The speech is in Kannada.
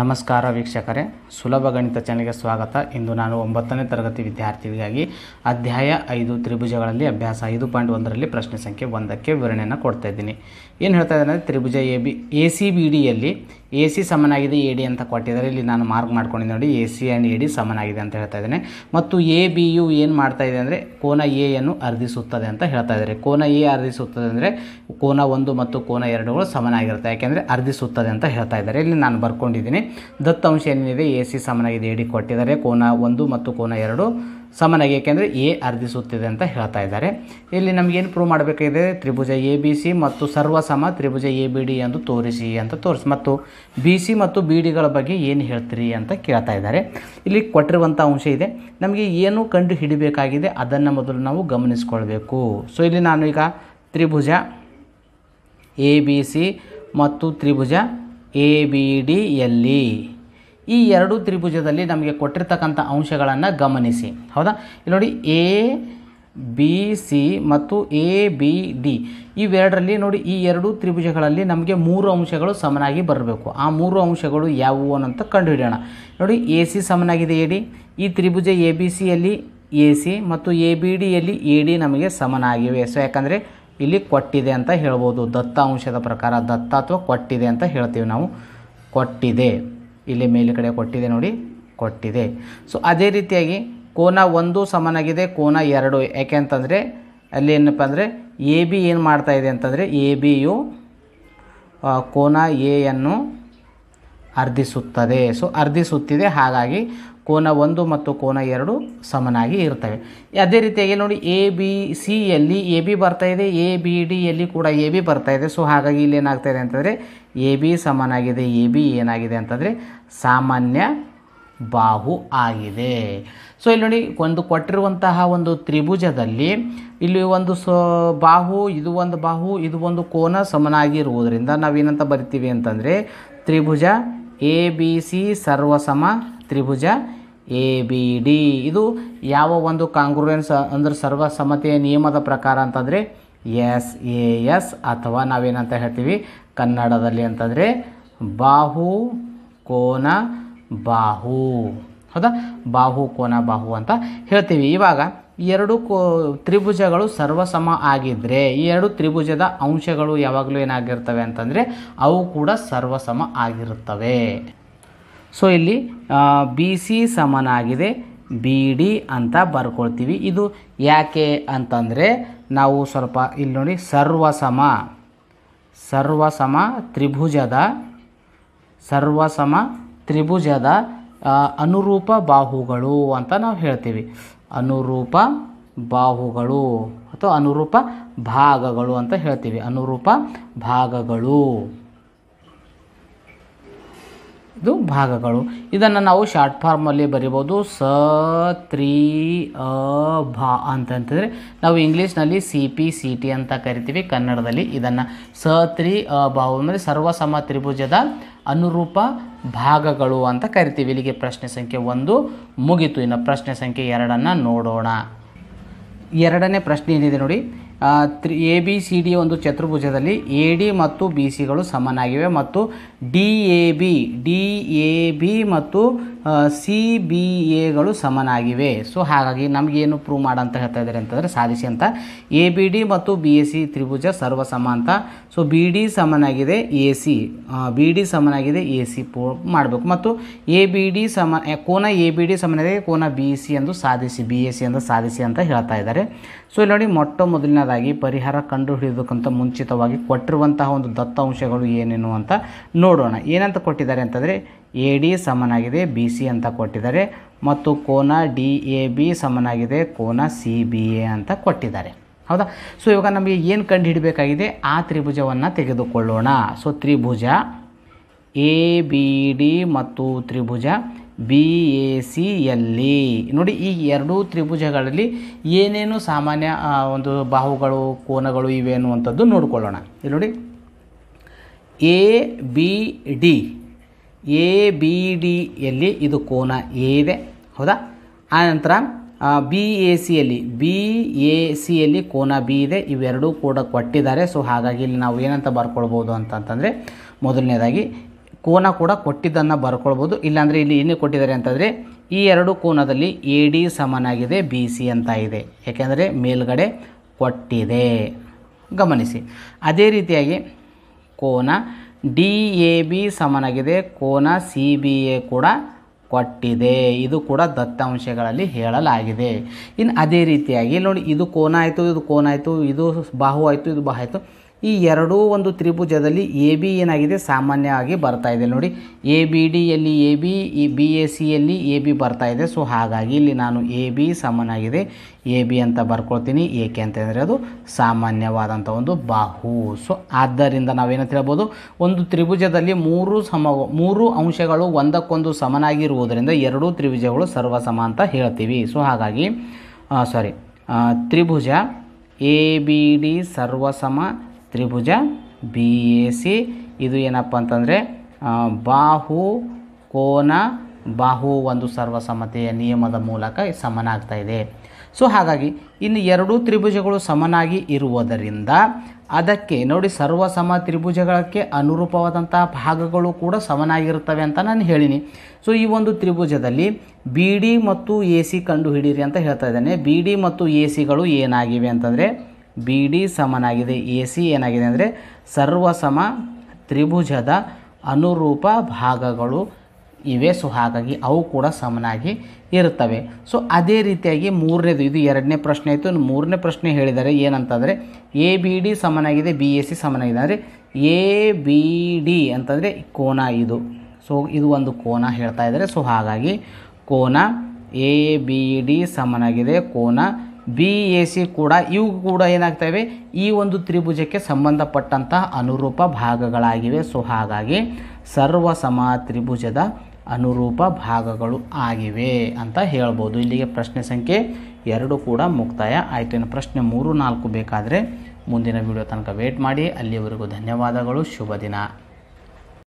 ನಮಸ್ಕಾರ ವೀಕ್ಷಕರೇ ಸುಲಭ ಗಣಿತ ಚಾನೆಲ್ಗೆ ಸ್ವಾಗತ ಇಂದು ನಾನು ಒಂಬತ್ತನೇ ತರಗತಿ ವಿದ್ಯಾರ್ಥಿಗಳಿಗಾಗಿ ಅಧ್ಯಾಯ ಐದು ತ್ರಿಭುಜಗಳಲ್ಲಿ ಅಭ್ಯಾಸ ಐದು ಪಾಯಿಂಟ್ ಒಂದರಲ್ಲಿ ಪ್ರಶ್ನೆ ಸಂಖ್ಯೆ ಒಂದಕ್ಕೆ ವಿವರಣೆಯನ್ನು ಕೊಡ್ತಾ ಇದ್ದೀನಿ ಏನು ಹೇಳ್ತಾ ಅಂದರೆ ತ್ರಿಭುಜ A B A C B ಡಿಯಲ್ಲಿ ಎ ಸಿ ಸಮನಾಗಿದೆ ಎ ಡಿ ಅಂತ ಕೊಟ್ಟಿದ್ದಾರೆ ಇಲ್ಲಿ ನಾನು ಮಾರ್ಕ್ ಮಾಡ್ಕೊಂಡಿದ್ದೆ ನೋಡಿ A C and A D ಸಮನಾಗಿದೆ ಅಂತ ಹೇಳ್ತಾ ಇದ್ದೇನೆ ಮತ್ತು ಎ ಬಿ ಯು ಏನು ಮಾಡ್ತಾ ಇದೆ ಅಂದರೆ ಕೋನ ಅನ್ನು ಅರ್ಧಿಸುತ್ತದೆ ಅಂತ ಹೇಳ್ತಾ ಇದ್ದಾರೆ ಕೋನ ಎ ಅರ್ಧಿಸುತ್ತದೆ ಅಂದರೆ ಕೋನ ಒಂದು ಮತ್ತು ಕೋನ ಎರಡುಗಳು ಸಮನಾಗಿರುತ್ತೆ ಯಾಕೆಂದರೆ ಅರ್ಧಿಸುತ್ತದೆ ಅಂತ ಹೇಳ್ತಾ ಇದ್ದಾರೆ ಇಲ್ಲಿ ನಾನು ಬರ್ಕೊಂಡಿದ್ದೀನಿ ದತ್ತಾಂಶ ಏನಿದೆ ಎ ಸಿ ಸಮನಾಗಿದೆ ಎ ಡಿ ಕೊಟ್ಟಿದ್ದಾರೆ ಕೋನ ಒಂದು ಮತ್ತು ಕೋನ ಎರಡು ಸಮನಾಗಿ ಏಕೆಂದರೆ ಎ ಅರ್ಧಿಸುತ್ತಿದೆ ಅಂತ ಹೇಳ್ತಾ ಇದ್ದಾರೆ ಇಲ್ಲಿ ನಮಗೇನು ಪ್ರೂವ್ ಮಾಡಬೇಕಾಗಿದೆ ತ್ರಿಭುಜ ಎ ಬಿ ಸಿ ಮತ್ತು ಸರ್ವಸಮ ತ್ರಿಭುಜ ಎ ಬಿ ಡಿ ಎಂದು ತೋರಿಸಿ ಅಂತ ತೋರಿಸಿ ಮತ್ತು ಬಿ ಸಿ ಮತ್ತು ಬಿ ಡಿಗಳ ಬಗ್ಗೆ ಏನು ಹೇಳ್ತೀರಿ ಅಂತ ಕೇಳ್ತಾ ಇದ್ದಾರೆ ಇಲ್ಲಿ ಕೊಟ್ಟಿರುವಂಥ ಅಂಶ ಇದೆ ನಮಗೆ ಏನು ಕಂಡು ಹಿಡಿಬೇಕಾಗಿದೆ ಅದನ್ನು ಮೊದಲು ನಾವು ಗಮನಿಸ್ಕೊಳ್ಬೇಕು ಸೊ ಇಲ್ಲಿ ನಾನು ಈಗ ತ್ರಿಭುಜ ಎ ಬಿ ಸಿ ಮತ್ತು ತ್ರಿಭುಜ ಎ ಬಿ ಡಿಯಲ್ಲಿ ಈ ಎರಡು ತ್ರಿಭುಜದಲ್ಲಿ ನಮಗೆ ಕೊಟ್ಟಿರ್ತಕ್ಕಂಥ ಅಂಶಗಳನ್ನು ಗಮನಿಸಿ ಹೌದಾ ಇಲ್ಲಿ ನೋಡಿ ಎ ಬಿ ಸಿ ಮತ್ತು ಎ ಬಿ ಡಿ ಇವೆರಡರಲ್ಲಿ ನೋಡಿ ಈ ಎರಡು ತ್ರಿಭುಜಗಳಲ್ಲಿ ನಮಗೆ ಮೂರು ಅಂಶಗಳು ಸಮನಾಗಿ ಬರಬೇಕು ಆ ಮೂರು ಅಂಶಗಳು ಯಾವುವು ಅಂತ ಕಂಡುಹಿಡಿಯೋಣ ನೋಡಿ ಎ ಸಿ ಸಮನಾಗಿದೆ ಎ ಡಿ ಈ ತ್ರಿಭುಜ ಎ ಬಿ ಸಿಯಲ್ಲಿ ಎ ಸಿ ಮತ್ತು ಎ ಬಿ ಡಿಯಲ್ಲಿ ಎ ಡಿ ನಮಗೆ ಸಮನಾಗಿವೆ ಸೊ ಯಾಕಂದರೆ ಇಲ್ಲಿ ಕೊಟ್ಟಿದೆ ಅಂತ ಹೇಳ್ಬೋದು ದತ್ತ ಅಂಶದ ಪ್ರಕಾರ ದತ್ತ ಅಥವಾ ಕೊಟ್ಟಿದೆ ಅಂತ ಹೇಳ್ತೀವಿ ನಾವು ಕೊಟ್ಟಿದೆ ಇಲ್ಲಿ ಮೇಲುಗಡೆ ಕೊಟ್ಟಿದೆ ನೋಡಿ ಕೊಟ್ಟಿದೆ ಸೊ ಅದೇ ರೀತಿಯಾಗಿ ಕೋನ ಒಂದು ಸಮನಾಗಿದೆ ಕೋನ ಎರಡು ಅಂತಂದರೆ ಅಲ್ಲಿ ಏನಪ್ಪ ಅಂದರೆ ಎ ಬಿ ಏನು ಮಾಡ್ತಾಯಿದೆ ಅಂತಂದರೆ ಎ ಬಿ ಯು ಕೋನ ಎಯನ್ನು ಅರ್ಧಿಸುತ್ತದೆ ಸೊ ಅರ್ಧಿಸುತ್ತಿದೆ ಹಾಗಾಗಿ ಕೋನ ಒಂದು ಮತ್ತು ಕೋನ ಎರಡು ಸಮನಾಗಿ ಇರ್ತವೆ ಅದೇ ರೀತಿಯಾಗಿ ನೋಡಿ ಎ ಬಿ ಸಿಯಲ್ಲಿ ಎ ಬಿ ಬರ್ತಾ ಇದೆ ಎ ಬಿ ಡಿಯಲ್ಲಿ ಕೂಡ ಎ ಬಿ ಬರ್ತಾ ಇದೆ ಸೊ ಹಾಗಾಗಿ ಇಲ್ಲಿ ಏನಾಗ್ತಾಯಿದೆ ಅಂತಂದರೆ ಎ ಬಿ ಸಮನಾಗಿದೆ ಎ ಬಿ ಏನಾಗಿದೆ ಅಂತಂದರೆ ಸಾಮಾನ್ಯ ಬಾಹು ಆಗಿದೆ ಸೊ ಇಲ್ಲಿ ನೋಡಿ ಒಂದು ಕೊಟ್ಟಿರುವಂತಹ ಒಂದು ತ್ರಿಭುಜದಲ್ಲಿ ಇಲ್ಲಿ ಒಂದು ಸ ಬಾಹು ಇದು ಒಂದು ಬಾಹು ಇದು ಒಂದು ಕೋನ ಸಮನಾಗಿರುವುದರಿಂದ ನಾವೇನಂತ ಬರಿತೀವಿ ಅಂತಂದರೆ ತ್ರಿಭುಜ ಎ ಬಿ ಸಿ ಸರ್ವಸಮ ತ್ರಿಭುಜ ಎ ಬಿ ಡಿ ಇದು ಯಾವ ಒಂದು ಕಾಂಗ್ರೂರೆನ್ಸ್ ಅಂದ್ರೆ ಸರ್ವಸಮತೆಯ ನಿಯಮದ ಪ್ರಕಾರ ಅಂತಂದರೆ ಎಸ್ ಎ ಎಸ್ ಅಥವಾ ನಾವೇನಂತ ಹೇಳ್ತೀವಿ ಕನ್ನಡದಲ್ಲಿ ಅಂತಂದರೆ ಬಾಹು ಕೋನ ಬಾಹು ಹೌದಾ ಬಾಹು ಕೋನ ಬಾಹು ಅಂತ ಹೇಳ್ತೀವಿ ಇವಾಗ ಎರಡು ಕೋ ತ್ರಿಭುಜಗಳು ಸರ್ವಸಮ ಆಗಿದ್ದರೆ ಈ ಎರಡು ತ್ರಿಭುಜದ ಅಂಶಗಳು ಯಾವಾಗಲೂ ಏನಾಗಿರ್ತವೆ ಅಂತಂದರೆ ಅವು ಕೂಡ ಸರ್ವಸಮ ಆಗಿರುತ್ತವೆ ಸೊ ಇಲ್ಲಿ ಬಿ ಸಿ ಸಮನಾಗಿದೆ ಬಿ ಡಿ ಅಂತ ಬರ್ಕೊಳ್ತೀವಿ ಇದು ಯಾಕೆ ಅಂತಂದರೆ ನಾವು ಸ್ವಲ್ಪ ಇಲ್ಲಿ ನೋಡಿ ಸರ್ವಸಮ ಸರ್ವಸಮ ತ್ರಿಭುಜದ ಸರ್ವಸಮ ತ್ರಿಭುಜದ ಅನುರೂಪ ಬಾಹುಗಳು ಅಂತ ನಾವು ಹೇಳ್ತೀವಿ ಅನುರೂಪ ಬಾಹುಗಳು ಅಥವಾ ಅನುರೂಪ ಭಾಗಗಳು ಅಂತ ಹೇಳ್ತೀವಿ ಅನುರೂಪ ಭಾಗಗಳು ಇದು ಭಾಗಗಳು ಇದನ್ನು ನಾವು ಶಾರ್ಟ್ ಫಾರ್ಮಲ್ಲಿ ಬರಿಬೋದು ಸ ತ್ರೀ ಅ ಭಾ ಅಂತಂತಂದರೆ ನಾವು ಇಂಗ್ಲೀಷ್ನಲ್ಲಿ ಸಿ ಪಿ ಸಿ ಟಿ ಅಂತ ಕರಿತೀವಿ ಕನ್ನಡದಲ್ಲಿ ಇದನ್ನು ಸ ತ್ರೀ ಅ ಭಾ ಅಂದರೆ ಸರ್ವಸಮ ತ್ರಿಭುಜದ ಅನುರೂಪ ಭಾಗಗಳು ಅಂತ ಕರಿತೀವಿ ಇಲ್ಲಿಗೆ ಪ್ರಶ್ನೆ ಸಂಖ್ಯೆ ಒಂದು ಮುಗಿತು ಇನ್ನು ಪ್ರಶ್ನೆ ಸಂಖ್ಯೆ ಎರಡನ್ನು ನೋಡೋಣ ಎರಡನೇ ಪ್ರಶ್ನೆ ಏನಿದೆ ನೋಡಿ three A B C D ಒಂದು ಚತುರ್ಭುಜದಲ್ಲಿ ಎ ಡಿ ಮತ್ತು ಬಿ ಸಿಗಳು ಸಮನಾಗಿವೆ ಮತ್ತು D A B D A B ಮತ್ತು ಸಿ ಬಿ ಎಗಳು ಸಮನಾಗಿವೆ ಸೊ ಹಾಗಾಗಿ ನಮಗೇನು ಪ್ರೂವ್ ಅಂತ ಹೇಳ್ತಾ ಇದ್ದಾರೆ ಅಂತಂದರೆ ಸಾಧಿಸಿ ಅಂತ ಎ ಬಿ ಡಿ ಮತ್ತು ಬಿ ಎ ಸಿ ತ್ರಿಭುಜ ಸರ್ವ ಸಮ ಅಂತ ಸೊ ಬಿ ಡಿ ಸಮನಾಗಿದೆ ಎ ಸಿ ಬಿ ಡಿ ಸಮನಾಗಿದೆ ಎ ಸಿ ಪೂ ಮಾಡಬೇಕು ಮತ್ತು ಎ ಬಿ ಡಿ ಸಮ ಕೋನ ಎ ಬಿ ಡಿ ಸಮನಾಗಿದೆ ಕೋನ ಬಿ ಸಿ ಎಂದು ಸಾಧಿಸಿ ಬಿ ಎ ಸಿ ಎಂದು ಸಾಧಿಸಿ ಅಂತ ಹೇಳ್ತಾ ಇದ್ದಾರೆ ಸೊ ಇಲ್ಲಿ ನೋಡಿ ಮೊಟ್ಟ ಮೊದಲನೇದಾಗಿ ಪರಿಹಾರ ಕಂಡುಹಿಡಿಯೋದಕ್ಕಂತ ಮುಂಚಿತವಾಗಿ ಕೊಟ್ಟಿರುವಂತಹ ಒಂದು ದತ್ತಾಂಶಗಳು ಏನೇನು ಅಂತ ನೋಡಿ ನೋಡೋಣ ಏನಂತ ಕೊಟ್ಟಿದ್ದಾರೆ ಅಂತಂದರೆ ಎ ಡಿ ಸಮನಾಗಿದೆ ಬಿ ಸಿ ಅಂತ ಕೊಟ್ಟಿದ್ದಾರೆ ಮತ್ತು ಕೋನ ಡಿ ಎ ಬಿ ಸಮನಾಗಿದೆ ಕೋನ ಸಿ ಬಿ ಎ ಅಂತ ಕೊಟ್ಟಿದ್ದಾರೆ ಹೌದಾ ಸೊ ಇವಾಗ ನಮಗೆ ಏನು ಕಂಡು ಆ ತ್ರಿಭುಜವನ್ನು ತೆಗೆದುಕೊಳ್ಳೋಣ ಸೊ ತ್ರಿಭುಜ ಎ ಬಿ ಡಿ ಮತ್ತು ತ್ರಿಭುಜ ಬಿ ಎ ಸಿ ಎಲ್ಲಿ ನೋಡಿ ಈ ಎರಡೂ ತ್ರಿಭುಜಗಳಲ್ಲಿ ಏನೇನು ಸಾಮಾನ್ಯ ಒಂದು ಬಾಹುಗಳು ಕೋನಗಳು ಇವೆ ಅನ್ನುವಂಥದ್ದು ನೋಡಿಕೊಳ್ಳೋಣ ಇಲ್ಲಿ ನೋಡಿ A B D A B ಡಿಯಲ್ಲಿ ಇದು ಕೋನ ಎ ಇದೆ ಹೌದಾ ಆನಂತರ ಬಿ ಎ ಸಿಯಲ್ಲಿ ಬಿ ಎ ಸಿಯಲ್ಲಿ ಕೋನ ಬಿ ಇದೆ ಇವೆರಡೂ ಕೂಡ ಕೊಟ್ಟಿದ್ದಾರೆ ಸೊ ಹಾಗಾಗಿ ಇಲ್ಲಿ ನಾವು ಏನಂತ ಬರ್ಕೊಳ್ಬೋದು ಅಂತಂತಂದರೆ ಮೊದಲನೇದಾಗಿ ಕೋನ ಕೂಡ ಕೊಟ್ಟಿದ್ದನ್ನು ಬರ್ಕೊಳ್ಬೋದು ಇಲ್ಲಾಂದರೆ ಇಲ್ಲಿ ಏನೇ ಕೊಟ್ಟಿದ್ದಾರೆ ಅಂತಂದರೆ ಈ ಎರಡು ಕೋನದಲ್ಲಿ ಎ ಡಿ ಸಮನಾಗಿದೆ ಬಿ ಸಿ ಅಂತ ಇದೆ ಯಾಕೆಂದರೆ ಮೇಲ್ಗಡೆ ಕೊಟ್ಟಿದೆ ಗಮನಿಸಿ ಅದೇ ರೀತಿಯಾಗಿ ಕೋನ ಡಿ ಎ ಬಿ ಸಮನಾಗಿದೆ ಕೋನ ಸಿ ಬಿ ಎ ಕೂಡ ಕೊಟ್ಟಿದೆ ಇದು ಕೂಡ ದತ್ತಾಂಶಗಳಲ್ಲಿ ಹೇಳಲಾಗಿದೆ ಇನ್ನು ಅದೇ ರೀತಿಯಾಗಿ ನೋಡಿ ಇದು ಕೋನ ಆಯಿತು ಇದು ಕೋನ ಆಯಿತು ಇದು ಬಾಹು ಆಯಿತು ಇದು ಬಾಹು ಆಯಿತು ಈ ಎರಡೂ ಒಂದು ತ್ರಿಭುಜದಲ್ಲಿ ಎ ಬಿ ಏನಾಗಿದೆ ಸಾಮಾನ್ಯವಾಗಿ ಬರ್ತಾ ಇದೆ ನೋಡಿ ಎ ಬಿ ಡಿಯಲ್ಲಿ ಎ ಬಿ ಈ ಬಿ ಎ ಸಿಯಲ್ಲಿ ಎ ಬಿ ಬರ್ತಾ ಇದೆ ಸೊ ಹಾಗಾಗಿ ಇಲ್ಲಿ ನಾನು ಎ ಬಿ ಸಮನಾಗಿದೆ ಎ ಬಿ ಅಂತ ಬರ್ಕೊಳ್ತೀನಿ ಏಕೆ ಅಂತಂದರೆ ಅದು ಸಾಮಾನ್ಯವಾದಂಥ ಒಂದು ಬಾಹು ಸೊ ಆದ್ದರಿಂದ ನಾವೇನಂತ ಹೇಳ್ಬೋದು ಒಂದು ತ್ರಿಭುಜದಲ್ಲಿ ಮೂರು ಸಮ ಮೂರು ಅಂಶಗಳು ಒಂದಕ್ಕೊಂದು ಸಮನಾಗಿರುವುದರಿಂದ ಎರಡೂ ತ್ರಿಭುಜಗಳು ಸರ್ವಸಮ ಅಂತ ಹೇಳ್ತೀವಿ ಸೊ ಹಾಗಾಗಿ ಸಾರಿ ತ್ರಿಭುಜ ಎ ಬಿ ಡಿ ಸರ್ವಸಮ ತ್ರಿಭುಜ ಬಿ ಎ ಸಿ ಇದು ಏನಪ್ಪ ಅಂತಂದರೆ ಬಾಹು ಕೋನ ಬಾಹು ಒಂದು ಸರ್ವಸಮ್ಮತೆಯ ನಿಯಮದ ಮೂಲಕ ಸಮನಾಗ್ತಾ ಇದೆ ಸೊ ಹಾಗಾಗಿ ಇನ್ನು ಎರಡೂ ತ್ರಿಭುಜಗಳು ಸಮನಾಗಿ ಇರುವುದರಿಂದ ಅದಕ್ಕೆ ನೋಡಿ ಸರ್ವಸಮ ತ್ರಿಭುಜಗಳಕ್ಕೆ ಅನುರೂಪವಾದಂತಹ ಭಾಗಗಳು ಕೂಡ ಸಮನಾಗಿರುತ್ತವೆ ಅಂತ ನಾನು ಹೇಳಿನಿ ಸೊ ಈ ಒಂದು ತ್ರಿಭುಜದಲ್ಲಿ ಬಿ ಡಿ ಮತ್ತು ಎ ಸಿ ಕಂಡುಹಿಡೀರಿ ಅಂತ ಹೇಳ್ತಾ ಇದ್ದೇನೆ ಬಿ ಡಿ ಮತ್ತು ಎ ಸಿಗಳು ಏನಾಗಿವೆ ಅಂತಂದರೆ ಬಿ ಡಿ ಸಮನಾಗಿದೆ ಎ ಸಿ ಏನಾಗಿದೆ ಅಂದರೆ ಸರ್ವಸಮ ತ್ರಿಭುಜದ ಅನುರೂಪ ಭಾಗಗಳು ಇವೆ ಸೊ ಹಾಗಾಗಿ ಅವು ಕೂಡ ಸಮನಾಗಿ ಇರುತ್ತವೆ ಸೊ ಅದೇ ರೀತಿಯಾಗಿ ಮೂರನೇದು ಇದು ಎರಡನೇ ಪ್ರಶ್ನೆ ಆಯಿತು ಮೂರನೇ ಪ್ರಶ್ನೆ ಹೇಳಿದರೆ ಏನಂತಂದರೆ ಎ ಬಿ ಡಿ ಸಮನಾಗಿದೆ ಬಿ ಎ ಸಿ ಸಮನಾಗಿದೆ ಅಂದರೆ ಎ ಬಿ ಡಿ ಅಂತಂದರೆ ಕೋನ ಇದು ಸೊ ಇದು ಒಂದು ಕೋನ ಹೇಳ್ತಾ ಇದ್ದಾರೆ ಸೊ ಹಾಗಾಗಿ ಕೋನ ಎ ಬಿ ಡಿ ಸಮನಾಗಿದೆ ಕೋನ ಬಿ ಎ ಸಿ ಕೂಡ ಇವು ಕೂಡ ಏನಾಗ್ತವೆ ಈ ಒಂದು ತ್ರಿಭುಜಕ್ಕೆ ಸಂಬಂಧಪಟ್ಟಂತಹ ಅನುರೂಪ ಭಾಗಗಳಾಗಿವೆ ಸೊ ಹಾಗಾಗಿ ಸರ್ವಸಮ ತ್ರಿಭುಜದ ಅನುರೂಪ ಭಾಗಗಳು ಆಗಿವೆ ಅಂತ ಹೇಳ್ಬೋದು ಇಲ್ಲಿಗೆ ಪ್ರಶ್ನೆ ಸಂಖ್ಯೆ ಎರಡು ಕೂಡ ಮುಕ್ತಾಯ ಆಯಿತು ಇನ್ನು ಪ್ರಶ್ನೆ ಮೂರು ನಾಲ್ಕು ಬೇಕಾದರೆ ಮುಂದಿನ ವಿಡಿಯೋ ತನಕ ವೇಟ್ ಮಾಡಿ ಅಲ್ಲಿಯವರೆಗೂ ಧನ್ಯವಾದಗಳು ಶುಭ ದಿನ